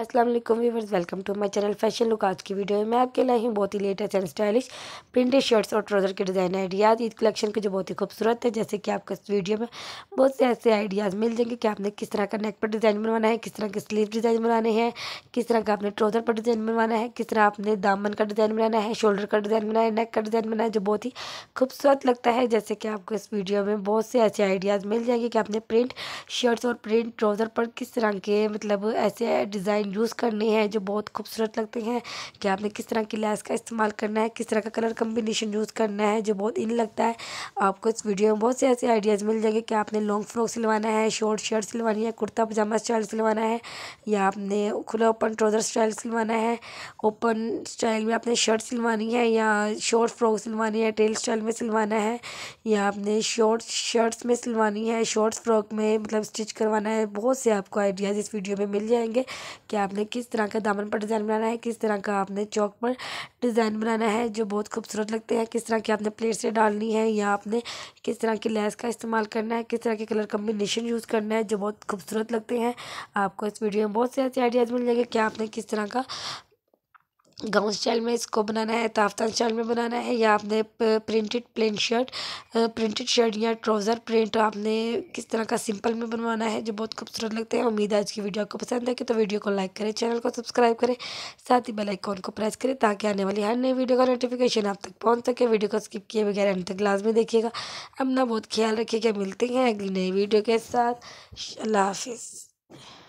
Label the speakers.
Speaker 1: अस्सलाम वालेकुम welcome to my channel fashion look आज की वीडियो में मैं आपके लिए हूँ बहुत ही latest and stylish printed shirts और ट्राउज़र के डिज़ाइन आइडियाज़ ईद कलेक्शन के जो बहुत ही खूबसूरत है जैसे कि आपको इस वीडियो में बहुत से ऐसे आइडियाज़ मिल जाएंगे कि आपने किस तरह का नेक पर डिज़ाइन बनवाना है किस तरह के स्लीव डिज़ाइन बनाने हैं किस तरह का आपने ट्राउज़र पर डिज़ाइन बनवाना है किस तरह आपने दामन का डिज़ाइन बनाना है शोल्डर का डिज़ाइन बनाना है नेक का डिज़ाइन बनाना है जो बहुत ही खूबसूरत लगता है जैसे कि आपको इस वीडियो में बहुत से ऐसे आइडियाज़ मिल जाएंगे कि आपने प्रिंट शर्ट्स और प्रिंट ट्राउज़र पर किस तरह के मतलब ऐसे डिज़ाइन डिज़ाइन यूज़ करने हैं जो बहुत खूबसूरत लगते हैं कि आपने किस तरह की लैस का इस्तेमाल करना है किस तरह का कलर कम्बिनेशन यूज़ करना है जो बहुत इन लगता है आपको इस वीडियो में बहुत से ऐसे आइडियाज़ मिल जाएंगे कि आपने लॉन्ग फ्रॉक सिलवाना है शॉर्ट शर्ट सिलवानी है कुर्ता पजामा स्टाइल सिलवाना है या आपने खुला ओपन ट्रोज़र स्टाइल सिलवाना है ओपन स्टाइल में आपने शर्ट सिलवानी है या शॉर्ट फ्रॉक सिलवानी है टेल स्टाइल में सिलवाना है या आपने शॉर्ट शर्ट्स में सिलवानी है शॉर्ट्स फ्रॉक में मतलब स्टिच करवाना है बहुत से आपको आइडियाज़ इस वीडियो में मिल जाएंगे कि आपने किस तरह का दामन पर डिज़ाइन बनाना है किस तरह का आपने चौक पर डिज़ाइन बनाना है जो बहुत खूबसूरत लगते हैं किस तरह की आपने से डालनी है या आपने किस तरह की लेस का इस्तेमाल करना है किस तरह के कलर कम्बिनेशन यूज़ करना है जो बहुत खूबसूरत लगते हैं आपको इस वीडियो में बहुत से ऐसे आइडियाज़ मिल जाएंगे कि आपने किस तरह का गाउन स्टाइल में इसको बनाना है ताफ्ता स्टाइल में बनाना है या आपने printed plain shirt printed shirt या ट्राउज़र प्रिंट आपने किस तरह का सिंपल में बनवाना है जो बहुत खूबसूरत लगते हैं उम्मीद है आज की वीडियो आपको पसंद आएगी तो वीडियो को लाइक करें चैनल को सब्सक्राइब करें साथ ही बेलाइकॉन को प्रेस करें ताकि आने वाली हर नई वीडियो का नोटिफिकेशन आप तक पहुँच सके वीडियो को स्किप किए बगैर एंड तक लाजमी देखिएगा अपना बहुत ख्याल रखिएगा मिलते हैं अगली नई वीडियो के साथ अल्लाह हाफिज़